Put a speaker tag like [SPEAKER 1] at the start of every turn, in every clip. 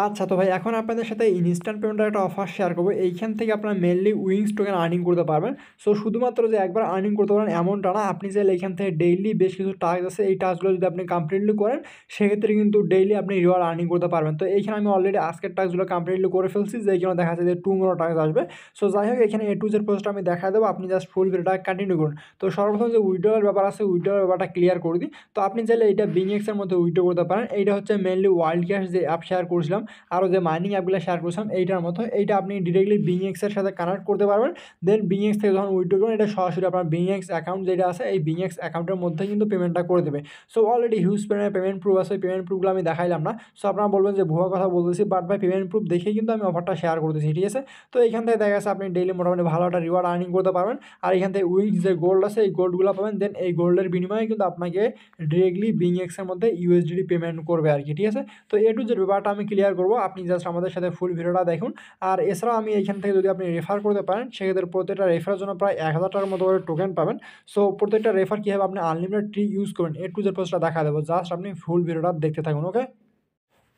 [SPEAKER 1] আচ্ছা তো ভাই এখন আপনাদের সাথে ইনস্ট্যান্ট পেমেন্টের একটা অফার শেয়ার করবো এইখান থেকে আপনারা মেনলি উইংস টোকেন আর্নিং করতে পারবেন সো শুধুমাত্র যে একবার আর্নিং করতে পারেন এমনটা না আপনি চাইলে এখান থেকে ডেইলি বেশ কিছু টাস্ক আছে এই টাস্কগুলো যদি আপনি কমপ্লিটলি করেন সেক্ষেত্রে কিন্তু ডেইলি আপনি রিওয়ার্ড আর্নিং করতে পারবেন তো এইখানে আমি অলরেডি আজকের টাস্কগুলো কমপ্লিটলি করে ফেলছি যে এখানে দেখা যাচ্ছে যে টু টুমোরো টাস্ক আসবে সো যাই হোক এখানে এ টু জের প্রসেসটা আমি দেখা দেবো আপনি জাস্ট ফুল ভিডিওটা কন্টিনিউ করুন তো সর্বপ্রথম যে উইড্রোয়াল ব্যাপার আছে উইড্রোয়াল ব্যাপারটা ক্লিয়ার করে দিই তো আপনি চাইলে এটা বিং এক্সের মধ্যে উইড্রো করতে পারেন এইটা হচ্ছে মেনলি ওয়াইল্ড ক্যাশ যে অ্যাপ শেয়ার করছিলাম করছিলাম আরও যে মাইনিং অ্যাপগুলো শেয়ার করছিলাম এইটার মতো এইটা আপনি ডিরেক্টলি এক্সের সাথে কানেক্ট করতে পারবেন দেন এক্স থেকে যখন উইথড্র করবেন এটা সরাসরি আপনার বিংএক্স অ্যাকাউন্ট যেটা আছে এই এক্স অ্যাকাউন্টের মধ্যে কিন্তু পেমেন্টটা করে দেবে so already huge payment payment proof আছে পেমেন্ট প্রুফগুলো আমি দেখাইলাম না সো আপনারা বলবেন যে ভুয়া কথা বলতেছি বাট ভাই পেমেন্ট প্রুফ দেখেই কিন্তু আমি অফারটা শেয়ার করতেছি ঠিক আছে তো এখান থেকে দেখা আপনি ডেইলি মোটামুটি ভালো একটা রিওয়ার্ড আর্নিং করতে পারবেন আর এখান থেকে উইংস যে গোল্ড আছে এই গোল্ডগুলো পাবেন দেন এই গোল্ডের বিনিময়ে কিন্তু আপনাকে ডিরেক্টলি এক্সের মধ্যে ইউএসডি পেমেন্ট করবে আর কি ঠিক আছে তো এটু টু যে ব্যাপারটা আমি ক্লিয়ার শেয়ার করবো আপনি জাস্ট আমাদের সাথে ফুল ভিডিওটা দেখুন আর এছাড়াও আমি এখান থেকে যদি আপনি রেফার করতে পারেন সেক্ষেত্রে প্রত্যেকটা রেফারের জন্য প্রায় এক হাজার টাকার মতো করে টোকেন পাবেন সো প্রত্যেকটা রেফার কীভাবে আপনি আনলিমিটেড ট্রি ইউজ করবেন এ টু জেড পোস্টটা দেখা দেবো জাস্ট আপনি ফুল ভিডিওটা দেখতে থাকুন ওকে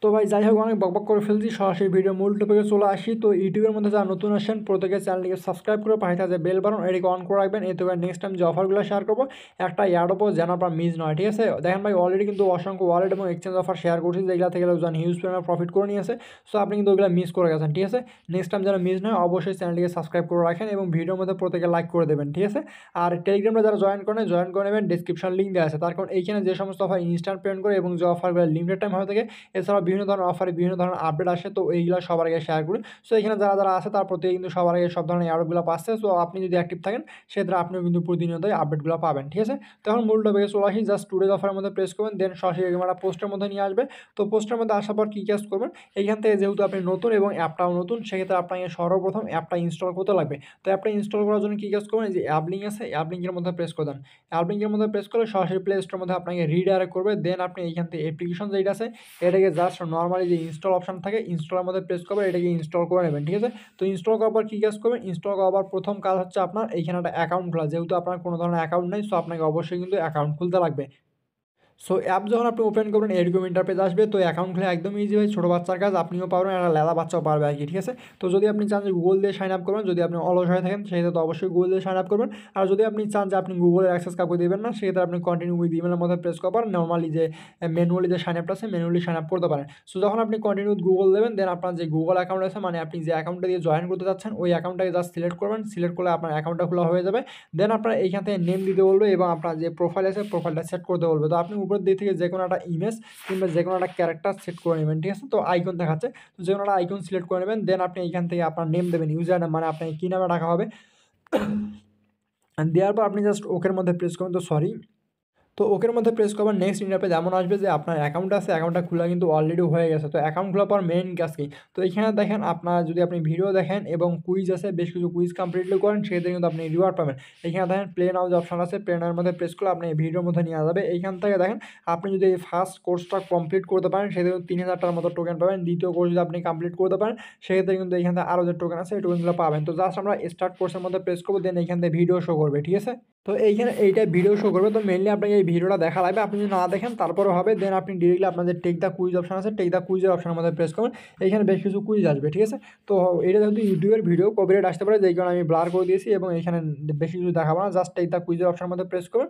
[SPEAKER 1] তো ভাই যাই হোক অনেক বকবক করে ফেলছি সরাসরি ভিডিও মূল টপিকে চলে আসি তো ইউটিউবের মধ্যে যারা নতুন আসেন প্রত্যেকের চ্যানেলটিকে সাবস্ক্রাইব করে পাঠিয়ে থাকে বেল বারণ এটিকে অন করে রাখবেন এতে ভাই নেক্সট টাইম যে অফারগুলো শেয়ার করবো একটা ইয়ার ওপর যেন আপনার মিস নয় ঠিক আছে দেখেন ভাই অলরেডি কিন্তু অসংখ্য ওয়ালেট এবং এক্সচেঞ্জ অফার শেয়ার করছি যেগুলো থেকে যেন হিউজ পরিমাণে প্রফিট করে নিয়েছে সো আপনি কিন্তু ওইগুলো মিস করে গেছেন ঠিক আছে নেক্সট টাইম যেন মিস নয় অবশ্যই চ্যানেলটিকে সাবস্ক্রাইব করে রাখেন এবং ভিডিওর মধ্যে প্রত্যেকে লাইক করে দেবেন ঠিক আছে আর টেলিগ্রামটা যারা জয়েন করেন জয়েন করে নেবেন ডিসক্রিপশন লিঙ্ক দেওয়া আছে তার কারণ এইখানে যে সমস্ত অফার ইনস্ট্যান্ট পেমেন্ট করে এবং যে অফারগুলো লিমিটেড টাইম হয়ে থাকে এছাড়াও বিভিন্ন ধরনের অফারে বিভিন্ন ধরনের আপডেট আসে তো এইগুলো সবার আগে শেয়ার করি সো এখানে যারা যারা আছে তার প্রতি কিন্তু সবার আগে সব ধরনের অ্যাডগুলো পাচ্ছে সো আপনি যদি অ্যাক্টিভ থাকেন সেক্ষেত্রে আপনিও কিন্তু প্রতিনিয়তই আপডেটগুলো পাবেন ঠিক আছে তো এখন মূল টপিকে চলে আসি জাস্ট টুডেজ অফারের মধ্যে প্রেস করবেন দেন সরাসরি আমরা পোস্টের মধ্যে নিয়ে আসবে তো পোস্টের মধ্যে আসার পর কী কাজ করবেন এইখান থেকে যেহেতু আপনি নতুন এবং অ্যাপটাও নতুন সেক্ষেত্রে আপনাকে সর্বপ্রথম অ্যাপটা ইনস্টল করতে লাগবে তো অ্যাপটা ইনস্টল করার জন্য কী কাজ করবেন যে অ্যাপ লিঙ্ক আছে অ্যাপ লিঙ্কের মধ্যে প্রেস করে দেন অ্যাপ লিঙ্কের মধ্যে প্রেস করলে সরাসরি প্লে স্টোর মধ্যে আপনাকে রিডাইরেক্ট করবে দেন আপনি এইখান থেকে অ্যাপ্লিকেশন যেটা আছে এটাকে জাস্ট অপশন নর্মালি যে ইনস্টল অপশন থাকে ইনস্টলের মধ্যে প্রেস করবেন এটাকে ইনস্টল করে নেবেন ঠিক আছে তো ইনস্টল করার পর কী কাজ করবেন ইনস্টল করার পর প্রথম কাজ হচ্ছে আপনার এইখানে একটা অ্যাকাউন্ট খোলা যেহেতু আপনার কোনো ধরনের অ্যাকাউন্ট নেই সো আপনাকে অবশ্যই কিন্তু অ্যাকাউন্ট খুলতে লাগবে সো অ্যাপ যখন আপনি ওপেন করবেন এরকম ইন্টারপেজ আসবে তো অ্যাকাউন্ট খুলে একদম ইজি হয় ছোটো বাচ্চার কাজ আপনিও পারবেন আর লেদা বাচ্চাও পারবে আর কি ঠিক আছে তো যদি আপনি চান যে গুগল দিয়ে সাইন আপ করবেন যদি আপনি অলস হয়ে থাকেন সেক্ষেত্রে তো অবশ্যই গুগল দিয়ে সাইন আপ করবেন আর যদি আপনি চান যে আপনি গুগলের অ্যাক্সেস কাউকে দেবেন না সেক্ষেত্রে আপনি কন্টিনিউ উইথ ইমেলের মধ্যে প্রেস করবেন নর্মালি যে ম্যানুয়ালি যে সাইন আপটা আছে ম্যানুয়ালি সাইন আপ করতে পারেন সো যখন আপনি কন্টিনিউ উইথ গুগল দেবেন দেন আপনার যে গুগল অ্যাকাউন্ট আছে মানে আপনি যে অ্যাকাউন্টটা দিয়ে জয়েন করতে যাচ্ছেন ওই অ্যাকাউন্টটাকে জাস্ট সিলেক্ট করবেন সিলেক্ট করলে আপনার অ্যাকাউন্টটা খোলা হয়ে যাবে দেন আপনার এইখান থেকে নেম দিতে বলবে এবং আপনার যে প্রোফাইল আছে প্রোফাইলটা সেট করতে বলবে তো আপনি উপরের দিক থেকে যে কোনো একটা ইমেজ কিংবা যে কোনো একটা ক্যারেক্টার সেট করে নেবেন ঠিক আছে তো আইকন দেখাচ্ছে তো যে কোনো একটা আইকন সিলেক্ট করে নেবেন দেন আপনি এখান থেকে আপনার নেম দেবেন ইউজার মানে আপনাকে কী নামে রাখা হবে দেওয়ার পর আপনি জাস্ট ওকের মধ্যে প্রেস করুন তো সরি তো ওকের মধ্যে প্রেস করবার নেক্সট ইন্টারপে যেমন আসবে যে আপনার অ্যাকাউন্ট আছে অ্যাকাউন্টটা খোলা কিন্তু অলরেডি হয়ে গেছে তো অ্যাকাউন্ট খোলা পর মেন কাজ কি তো এখানে দেখেন আপনার যদি আপনি ভিডিও দেখেন এবং কুইজ আছে বেশ কিছু কুইজ কমপ্লিটলি করেন সেক্ষেত্রে কিন্তু আপনি রিওয়ার্ড পাবেন এখানে দেখেন প্লে নাও যে অপশান আছে প্লে মধ্যে প্রেস করলে আপনি এই ভিডিওর মধ্যে নিয়ে যাবে এইখান থেকে দেখেন আপনি যদি এই ফার্স্ট কোর্সটা কমপ্লিট করতে পারেন সেক্ষেত্রে তিন হাজার টাকার মতো টোকেন পাবেন দ্বিতীয় কোর্স যদি আপনি কমপ্লিট করতে পারেন সেক্ষেত্রে কিন্তু এখান থেকে আরও যে টোকেন আছে এই টোকেনগুলো পাবেন তো জাস্ট আমরা স্টার্ট কোর্সের মধ্যে প্রেস করবো দেন এখান থেকে ভিডিও শো করবে ঠিক আছে তো এইখানে এইটা ভিডিও শো করবে তো মেনলি আপনাকে এই ভিডিওটা দেখা লাগবে আপনি যদি না দেখেন তারপরে হবে দেন আপনি ডিরেক্টলি আপনাদের টেক দ্য কুইজ অপশান আছে টেক দ্য কুইজের অপশানের মধ্যে প্রেস করবেন এইখানে বেশ কিছু কুইজ আসবে ঠিক আছে তো এটা যেহেতু ইউটিউবের ভিডিও কপিরাইট আসতে পারে যেই কারণে আমি ব্লার করে দিয়েছি এবং এখানে বেশি কিছু দেখাবো না জাস্ট টেক দ্য কুইজের অপশানের মধ্যে প্রেস করবেন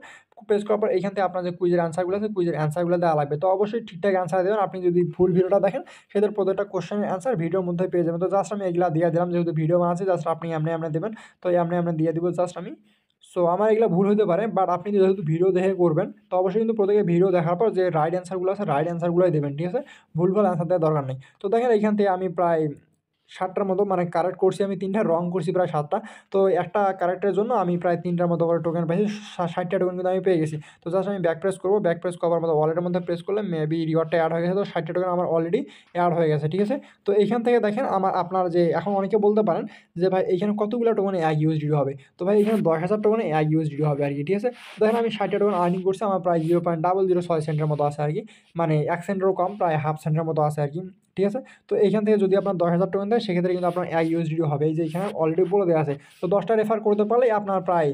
[SPEAKER 1] প্রেস করার পর এখান থেকে আপনার যে কুইজের অ্যান্সারগুলো আছে কুইজের অ্যান্সারগুলো দেওয়া লাগবে তো অবশ্যই ঠিকঠাক অ্যান্সার দেবেন আপনি যদি ফুল ভিডিওটা দেখেন সেদের প্রত্যেকটা কোশ্চেনের অ্যান্সার ভিডিওর মধ্যে পেয়ে যাবেন তো জাস্ট আমি এগুলো দিয়ে দিলাম যেহেতু ভিডিও বানাচ্ছি জাস্ট আপনি এমনি এমনি দেবেন তো এমনি এমনি দিয়ে দিব জাস্ট আমি সো আমার এগুলো ভুল হতে পারে বাট আপনি যেহেতু ভিডিও দেখে করবেন তো অবশ্যই কিন্তু প্রত্যেকে ভিডিও দেখার পর যে রাইট অ্যান্সারগুলো আছে রাইট অ্যান্সারগুলোই দেবেন ঠিক আছে ভুল ভুল অ্যান্সার দেওয়ার দরকার নেই তো দেখেন এখান থেকে আমি প্রায় সাতটার মতো মানে কারেক্ট করছি আমি তিনটা রং করছি প্রায় সাতটা তো একটা কারেক্টের জন্য আমি প্রায় তিনটার মতো করে টোকেন পাইছি ষাটটা টোকেন কিন্তু আমি পেয়ে গেছি তো জাস্ট আমি ব্যাক প্রেস করবো ব্যাক প্রেস করার মতো ওয়ালেটের মধ্যে প্রেস করলে মেবি রিওয়ার্ডটা অ্যাড হয়ে গেছে তো ষাটটা টোকেন আমার অলরেডি অ্যাড হয়ে গেছে ঠিক আছে তো এইখান থেকে দেখেন আমার আপনার যে এখন অনেকে বলতে পারেন যে ভাই এখানে কতগুলো টোকেন এক ইউজ ডিডিও হবে তো ভাই এখানে দশ হাজার টোকেনে এক ইউজ ইউএসডি হবে আর কি ঠিক আছে দেখেন আমি ষাটটা টোকেন আর্নিং করছি আমার প্রায় জিরো পয়েন্ট ডাবল জিরো ছয় সেন্টের মতো আছে আর কি মানে এক সেন্টেরও কম প্রায় হাফ সেন্টের মতো আছে আর কি ঠিক আছে তো এইখান থেকে যদি আপনার দশ হাজার টোকেন দেয় সেক্ষেত্রে কিন্তু আপনার এক ইউএসডি হবে এই যে এখানে অলরেডি বলে দেওয়া আছে তো দশটা রেফার করতে পারলে আপনার প্রায়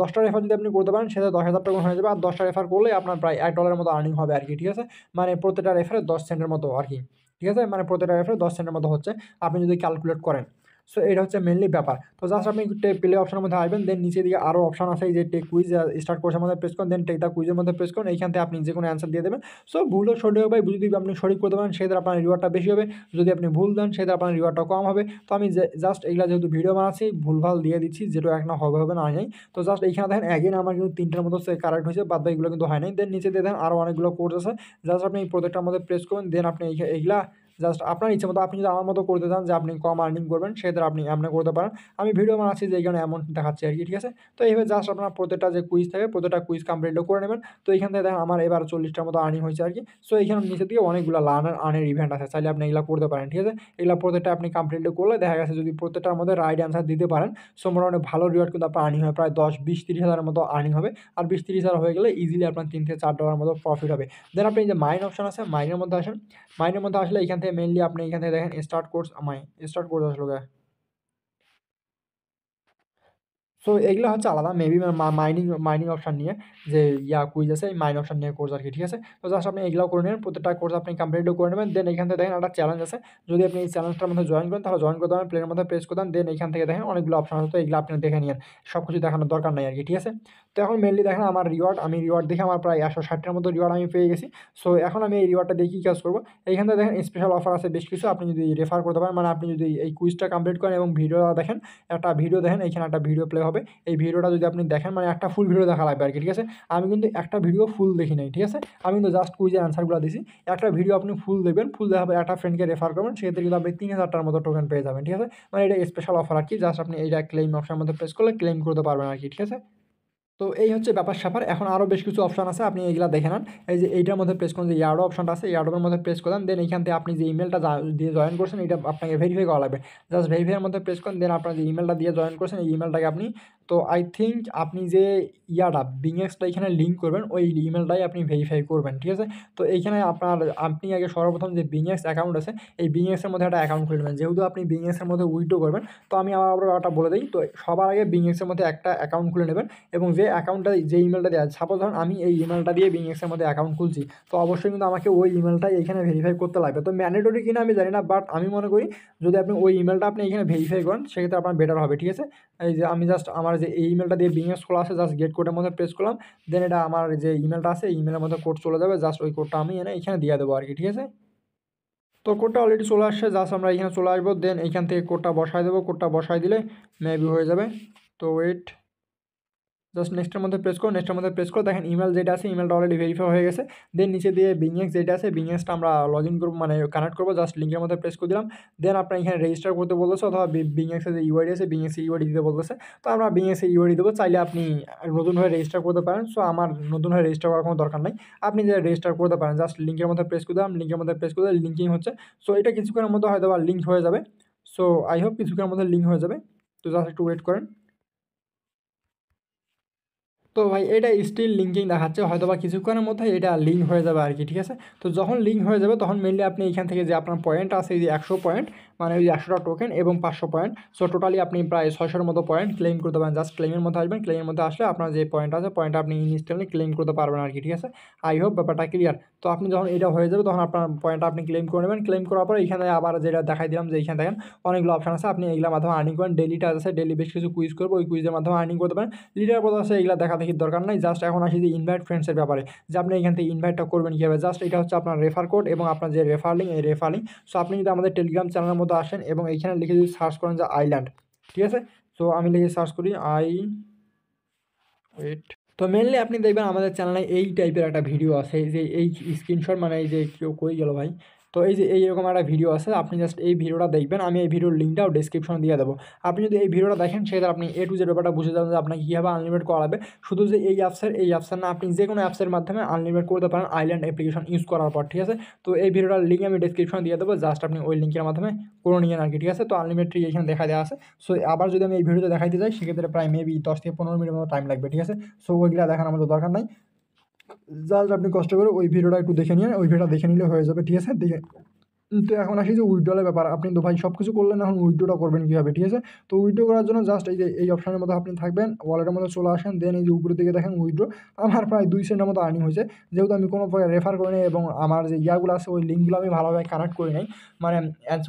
[SPEAKER 1] দশটা রেফার যদি আপনি করতে পারেন সেটা দশ হাজার টোকেন হয়ে যাবে আর দশটা রেফার করলে আপনার প্রায় এক ডলারের মতো আর্নিং হবে আর কি ঠিক আছে মানে প্রত্যেকটা রেফারে দশ সেন্টের মতো আর কি ঠিক আছে মানে প্রত্যেকটা রেফারে দশ সেন্টের মতো হচ্ছে আপনি যদি ক্যালকুলেট করেন সো এটা হচ্ছে মেনলি ব্যাপার তো জাস্ট আপনি প্লে অপশনের মধ্যে আসবেন দেন নিচে দিকে আরও অপশন আছে এই যে টেক কুইজ স্টার্ট কোর্সের মধ্যে প্রেস করুন দেন টেক দা কুইজের মধ্যে প্রেস করুন এইখান থেকে আপনি যে কোনো অ্যান্সার দিয়ে দেবেন সো ভুল ও সঠিক হবে যদি আপনি সঠিক করতে পারেন সেক্ষেত্রে আপনার রিওয়ার্ডটা বেশি হবে যদি আপনি ভুল দেন সেক্ষেত্রে আপনার রিওয়ার্ডটা কম হবে তো আমি জাস্ট এইগুলা যেহেতু ভিডিও বানাচ্ছি ভুলভাল দিয়ে দিচ্ছি যেটা এক না হবে হবে না হয় নাই তো জাস্ট এইখানে দেখেন একদিন আমার কিন্তু তিনটার মতো কারেক্ট হয়েছে বাদ বাকিগুলো কিন্তু হয় নাই দেন নিচে দেন আরও অনেকগুলো কোর্স আছে জাস্ট আপনি প্রত্যেকটার মধ্যে প্রেস করুন দেন আপনি এইগুলা জাস্ট আপনার ইচ্ছে মতো আপনি যদি আমার মতো করতে চান যে আপনি কম আর্নিং করবেন সেক্ষেত্রে আপনি আপনি করতে পারেন আমি ভিডিও বানাচ্ছি যে এখানে এমন দেখাচ্ছি আর কি ঠিক আছে তো এইভাবে জাস্ট আপনার প্রত্যেকটা যে কুইজ থাকে প্রত্যেকটা কুইজ কমপ্লিটও করে নেবেন তো এখান থেকে দেখেন আমার এবার চল্লিশটার মতো আর্নিং হয়েছে আর কি সো এখানে নিচে দিয়ে অনেকগুলো লার্নার আর্নের ইভেন্ট আছে চাইলে আপনি এগুলো করতে পারেন ঠিক আছে এগুলো প্রত্যেকটা আপনি কমপ্লিটও করলে দেখা গেছে যদি প্রত্যেকটার মধ্যে রাইট অ্যান্সার দিতে পারেন সো মোটামুটি ভালো রিওয়ার্ড কিন্তু আপনার আর্নিং হবে প্রায় দশ বিশ তিরিশ হাজারের মতো আর্নিং হবে আর বিশ তিরিশ হাজার হয়ে গেলে ইজিলি আপনার তিন থেকে চার ডলার মতো প্রফিট হবে দেন আপনি যে মাইন অপশন আছে মাইনের মধ্যে আসেন মাইনের মধ্যে আসলে এখান থেকে মেনলি আপনি এখান থেকে দেখেন স্টার্ট কোর্স আমায় স্টার্ট কোর্স আসলো সো এগুলো হচ্ছে আলাদা মেবি মাইনিং মাইনিং অপশান নিয়ে যে ইয়া কুইজ আছে এই মাইন অপশান নিয়ে কোর্স আর কি ঠিক আছে তো জাস্ট আপনি এগুলো করে নেবেন প্রত্যেকটা কোর্স আপনি কমপ্লিটও করে নেবেন দেন এখান থেকে দেখেন একটা চ্যালেঞ্জ আছে যদি আপনি এই চ্যালেঞ্জটার মধ্যে জয়েন করেন তাহলে জয়েন করতে প্লেনের মধ্যে প্রেস করে দেন দেন এখান থেকে দেখেন অনেকগুলো অপশান আছে তো এগুলো আপনি দেখে নিন সব কিছু দেখানোর দরকার নাই আর কি ঠিক আছে তো এখন মেনলি দেখেন আমার রিওয়ার্ড আমি রিওয়ার্ড দেখে আমার প্রায় একশো ষাটটার মতো রিওয়ার্ড আমি পেয়ে গেছি সো এখন আমি এই রিওয়ার্ডটা দিয়ে কী কাজ করবো এইখান থেকে দেখেন স্পেশাল অফার আছে বেশ কিছু আপনি যদি রেফার করতে পারেন মানে আপনি যদি এই কুইজটা কমপ্লিট করেন এবং ভিডিও দেখেন একটা ভিডিও দেখেন এইখানে একটা ভিডিও প্লে হবে এই ভিডিওটা যদি আপনি দেখেন মানে একটা ফুল ভিডিও দেখা লাগবে আর কি ঠিক আছে আমি কিন্তু একটা ভিডিও ফুল দেখি নাই ঠিক আছে আমি কিন্তু জাস্ট কুইজের অ্যান্সারগুলো দিছি একটা ভিডিও আপনি ফুল দেবেন ফুল হবে একটা ফ্রেন্ডকে রেফার করবেন সেক্ষেত্রে কিন্তু আপনি তিন হাজারটার মতো টোকেন পেয়ে যাবেন ঠিক আছে মানে এটা স্পেশাল অফার আর কি জাস্ট আপনি এইটা ক্লেম অপশানের মধ্যে প্রেস করলে ক্লেম করতে পারবেন আর কি ঠিক আছে তো এই হচ্ছে ব্যাপার স্যাপার এখন আরও বেশ কিছু অপশান আছে আপনি এইগুলো দেখে নেন এই যে এইটার মধ্যে প্রেস করুন যে ইয়ারডো অপশানটা আছে ইয়ারডোর মধ্যে প্রেস করেন দেন এইখান থেকে আপনি যে ইমেলটা দিয়ে জয়েন করছেন এটা আপনাকে ভেরিফাই করা লাগবে জাস্ট ভেরিফাইয়ের মধ্যে প্রেস করেন দেন আপনার যে ইমেলটা দিয়ে জয়েন করছেন এই ইমেলটাকে আপনি তো আই থিঙ্ক আপনি যে ইয়াটা বিংএক্সটা এখানে লিঙ্ক করবেন ওই ইমেলটাই আপনি ভেরিফাই করবেন ঠিক আছে তো এইখানে আপনার আপনি আগে সর্বপ্রথম যে বিংএক্স অ্যাকাউন্ট আছে এই বিংএক্সের মধ্যে একটা অ্যাকাউন্ট খুলে নেবেন যেহেতু আপনি বিংএক্সের মধ্যে উইড্রো করবেন তো আমি আমার ব্যাপারটা বলে দিই তো সবার আগে বিংএক্সের মধ্যে একটা অ্যাকাউন্ট খুলে নেবেন এবং যে অ্যাকাউন্টটা যে ইমেলটা দেওয়া সাপোজ ধরুন আমি এই ইমেলটা দিয়ে বিংএক্সের মধ্যে অ্যাকাউন্ট খুলছি তো অবশ্যই কিন্তু আমাকে ওই ইমেলটাই এখানে ভেরিফাই করতে লাগবে তো ম্যান্ডেটরি কিনা আমি জানি না বাট আমি মনে করি যদি আপনি ওই ইমেলটা আপনি এখানে ভেরিফাই করেন সেক্ষেত্রে আপনার বেটার হবে ঠিক আছে এই যে আমি জাস্ট আমার যে এই ইমেলটা দিয়ে বিংয়ে খোলা আছে জাস্ট গেট কোডের মধ্যে প্রেস করলাম দেন এটা আমার যে ইমেলটা আছে ইমেলের মধ্যে কোড চলে যাবে জাস্ট ওই কোডটা আমি এনে এখানে দিয়ে দেবো আর কি ঠিক আছে তো কোডটা অলরেডি চলে আসছে জাস্ট আমরা এখানে চলে আসবো দেন এখান থেকে কোডটা বসায় দেবো কোডটা বসায় দিলে মেবি হয়ে যাবে তো ওয়েট জাস্ট নেক্সটের মধ্যে প্রেস করো নেক্সটের মধ্যে প্রেস করো দেখেন ইমেল যেটা আছে ইমেলটা অলরেডি ভেরিফাই হয়ে গেছে দেন নিচে দিয়ে বিংএক্স যেটা আছে বিংএক্সটা আমরা লগ ইন করবো মানে কানেক্ট করবো জাস্ট লিঙ্কের মধ্যে প্রেস করে দিলাম দেন আপনার এখানে রেজিস্টার করতে বলতেছে অথবা বিংএক্সের যে ইউআইডি আছে বিংএক্সের ইউআইডি দিতে বলতেছে তো আমরা বিংএক্সের ইউআইডি দেবো চাইলে আপনি নতুনভাবে রেজিস্টার করতে পারেন সো আমার নতুনভাবে রেজিস্টার করার কোনো দরকার নাই আপনি যে রেজিস্টার করতে পারেন জাস্ট লিঙ্কের মধ্যে প্রেস করে দিলাম লিঙ্কের মধ্যে প্রেস করে দিলাম লিঙ্কিং হচ্ছে সো এটা কিছুক্ষণের মধ্যে হয়তো বা লিঙ্ক হয়ে যাবে সো আই হোপ কিছুক্ষণের মধ্যে লিঙ্ক হয়ে যাবে তো জাস্ট একটু ওয়েট করেন তো ভাই এটা স্টিল লিঙ্কিং দেখাচ্ছে হয়তো বা কিছুক্ষণের মধ্যে এটা লিঙ্ক হয়ে যাবে আর কি ঠিক আছে তো যখন লিঙ্ক হয়ে যাবে তখন মেনলি আপনি এখান থেকে যে আপনার পয়েন্ট আছে এই যে একশো পয়েন্ট মানে ওই একশোটা টোকেন এবং পাঁচশো পয়েন্ট সো টোটালি আপনি প্রায় ছয়শোর মতো পয়েন্ট ক্লেম করতে পারেন জাস্ট ক্লেমের মধ্যে আসবেন ক্লেমের মধ্যে আসলে আপনার যে পয়েন্ট আছে পয়েন্ট আপনি ইনস্ট্যান্টলি ক্লেম করতে পারবেন আর কি ঠিক আছে আই হোপ ব্যাপারটা ক্লিয়ার তো আপনি যখন এটা হয়ে যাবে তখন আপনার পয়েন্টটা আপনি ক্লেম করে নেবেন ক্লেম করার পরে এখানে আবার যেটা দেখাই দিলাম যে এখানে দেখেন অনেকগুলো অপশান আছে আপনি এগুলোর মাধ্যমে আর্নিং করেন ডেলি টাজ আছে ডেলি বেশ কিছু কুইজ করবো ওই কুইজের মাধ্যমে আর্নিং করতে পারেন লিডার পথ আছে এগুলো দেখা দেখির দরকার নাই জাস্ট এখন আসি যে ইনভাইট ফ্রেন্ডসের ব্যাপারে যে আপনি এখান থেকে ইনভাইটটা করবেন কীভাবে জাস্ট এটা হচ্ছে আপনার রেফার কোড এবং আপনার যে রেফারিং এই রেফারিং সো আপনি যদি আমাদের টেলিগ্রাম চ্যানেলের মধ্যে মতো আসেন এবং এইখানে লিখে যদি সার্চ করেন যে আইল্যান্ড ঠিক আছে তো আমি লিখে সার্চ করি আই ওয়েট তো মেনলি আপনি দেখবেন আমাদের চ্যানেলে এই টাইপের একটা ভিডিও আছে যে এই স্ক্রিনশট মানে এই যে কেউ কই গেল ভাই তো এই যে এইরকম একটা ভিডিও আছে আপনি জাস্ট এই ভিডিওটা দেখবেন আমি এই ভিডিওর লিঙ্কটাও ডিসক্রিপশন দিয়ে দেবো আপনি যদি এই ভিডিওটা দেখেন সেক্ষেত্রে আপনি এ টু জেড ব্যাপারটা বুঝে যাবেন যে আপনাকে কীভাবে আনলিমিটেড করাবে শুধু যে এই অ্যাপসের এই অ্যাপসের না আপনি যে কোনো অ্যাপসের মাধ্যমে আনলিমিটেড করতে পারেন আইল্যান্ড অ্যাপ্লিকেশন ইউজ করার পর ঠিক আছে তো এই ভিডিওটার লিঙ্ক আমি ডিসক্রিপশন দিয়ে দেবো জাস্ট আপনি ওই লিঙ্কের মাধ্যমে করে নিয়ে আর কি ঠিক আছে তো আনলিমিটেড এখানে দেখা দেওয়া আছে সো আবার যদি আমি এই ভিডিওতে দেখাইতে যাই সেক্ষেত্রে প্রায় মেবি দশ থেকে পনেরো মিনিট মতো টাইম লাগবে ঠিক আছে সো ওইগুলো দেখার আমাদের দরকার নাই যা আপনি কষ্ট করে ওই ভিডিওটা একটু দেখে নিন ওই ভিডিওটা দেখে নিলে হয়ে যাবে ঠিক আছে দেখে তো এখন আসি যে উইড্রোলের ব্যাপার আপনি তো ভাই সব কিছু করলেন এখন উইড্রোটা করবেন কীভাবে ঠিক আছে তো উইড্রো করার জন্য জাস্ট এই যে এই অপশানের মতো আপনি থাকবেন ওয়ালেটের মধ্যে চলে আসেন দেন এই যে উপরের দিকে দেখেন উইড্রো আমার প্রায় দুই সেন্টের মতো আর্নিং হয়েছে যেহেতু আমি কোনো রেফার করি নাই এবং আমার যে ইয়াগুলো আছে ওই লিঙ্কগুলো আমি ভালোভাবে কানেক্ট করি নাই মানে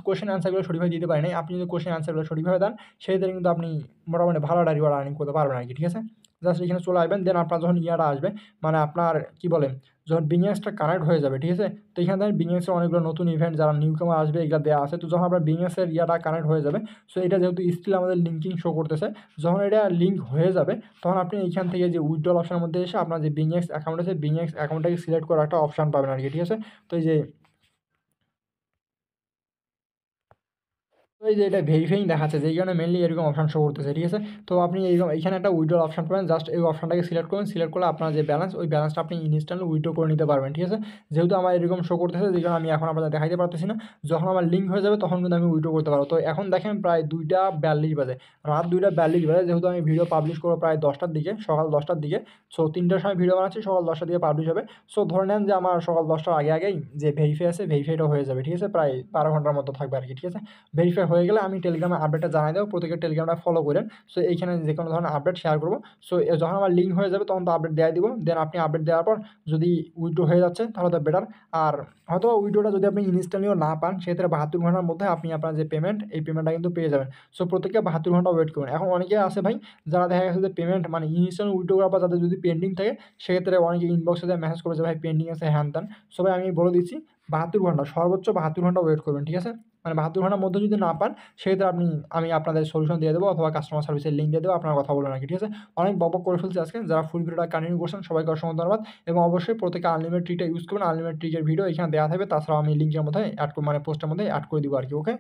[SPEAKER 1] কোয়েশ্চেন অ্যান্সারগুলো সঠিকভাবে দিতে পারি নাই আপনি যদি কোশ্চেন অ্যান্সারগুলো সঠিকভাবে দেন সেক্ষেত্রে কিন্তু আপনি মোটামুটি ভালো একটা আর্নিং করতে পারবেন আর কি ঠিক আছে জাস্ট এখানে চলে আসবেন দেন আপনার যখন ইয়ারা আসবে মানে আপনার কি বলে যখন বিজনেসটা কানেক্ট হয়ে যাবে ঠিক আছে তো এখানে দেখেন বিজনেসের অনেকগুলো নতুন ইভেন্ট যারা নিউ কামার আসবে এগুলো দেওয়া আছে তো যখন আপনার বিজনেসের ইয়াটা কানেক্ট হয়ে যাবে সো এটা যেহেতু স্টিল আমাদের লিঙ্কিং শো করতেছে যখন এটা লিঙ্ক হয়ে যাবে তখন আপনি এইখান থেকে যে উইথড্রল অপশানের মধ্যে এসে আপনার যে বিজনেস অ্যাকাউন্ট আছে বিজনেস অ্যাকাউন্টটাকে সিলেক্ট করার একটা অপশান পাবেন আর কি ঠিক আছে তো এই যে এই যে এটা ভেরিফাইং দেখাচ্ছে যে কারণে মেনলি এরকম অপশান শো করতেছে ঠিক আছে তো আপনি এরকম এখানে একটা উইড্রল অপশান পাবেন জাস্ট এই অপশানটাকে সিলেক্ট করুন সিলেক্ট করলে আপনার যে ব্যালেন্স ওই ব্যালেন্সটা আপনি ইনস্ট্যান্টলি উইড্রো করে নিতে পারবেন ঠিক আছে যেহেতু আমার এরকম শো করতেছে যে আমি এখন আপনাদের দেখাইতে পারতেছি না যখন আমার লিঙ্ক হয়ে যাবে তখন কিন্তু আমি উইড্রো করতে পারবো তো এখন দেখেন প্রায় দুইটা বিয়াল্লিশ বাজে রাত দুইটা বিয়াল্লিশ বাজে যেহেতু আমি ভিডিও পাবলিশ করবো প্রায় দশটার দিকে সকাল দশটার দিকে সো তিনটার সময় ভিডিও বানাচ্ছি সকাল দশটার দিকে পাবলিশ হবে সো ধরে নেন যে আমার সকাল দশটার আগে আগেই যে ভেরিফাই আছে ভেরিফাইটা হয়ে যাবে ঠিক আছে প্রায় বারো ঘন্টার মতো থাকবে আর কি ঠিক আছে ভেরিফাই হয়ে গেলে আমি টেলিগ্রামে আপডেটটা জানাই দেবো প্রত্যেকের টেলিগ্রামটা ফলো করেন সো এইখানে যে কোনো ধরনের আপডেট শেয়ার করবো সো যখন আমার লিঙ্ক হয়ে যাবে তখন তো আপডেট দেওয়া দিব দেন আপনি আপডেট দেওয়ার পর যদি উইডো হয়ে যাচ্ছে তাহলে তো বেটার আর হয়তো উইডোটা যদি আপনি ইনস্টলিও না পান সেক্ষেত্রে বাহাত্তর ঘন্টার মধ্যে আপনি আপনার যে পেমেন্ট এই পেমেন্টটা কিন্তু পেয়ে যাবেন সো প্রত্যেককে বাহাত্তর ঘন্টা ওয়েট করবেন এখন অনেকে আছে ভাই যারা দেখা গেছে যে পেমেন্ট মানে ইনস্টল উইডো করার পর যাদের যদি পেন্ডিং থাকে সেক্ষেত্রে অনেকে ইনবক্সে যায় মেসেজ করেছে ভাই পেন্ডিং আছে হ্যান ত্যান সবাই আমি বলে দিচ্ছি বাহাত্তর ঘন্টা সর্বোচ্চ বাহাত্তর ঘন্টা ওয়েট করবেন ঠিক আছে মানে বাহাত্তর ঘন্টার মধ্যে যদি না পান সেক্ষেত্রে আপনি আমি আপনাদের সলিউশন দিয়ে দেবো অথবা কাস্টমার সার্ভিসের লিঙ্ক দিয়ে দেবো আপনার কথা বলবেন নাকি ঠিক আছে অনেক বক করে ফেলছে আজকে যারা ফুল ভিডিওটা কন্টিনিউ করছেন সবাইকে অসংখ্য ধন্যবাদ এবং অবশ্যই প্রত্যেকে আনলিমিটেড ট্রিটা ইউজ করবেন আনলিমিটেড ট্রিটের ভিডিও এখানে দেওয়া থাকবে তাছাড়াও আমি লিঙ্কের মধ্যে অ্যাড মানে পোস্টের মধ্যে অ্যাড করে দিব আর কি ওকে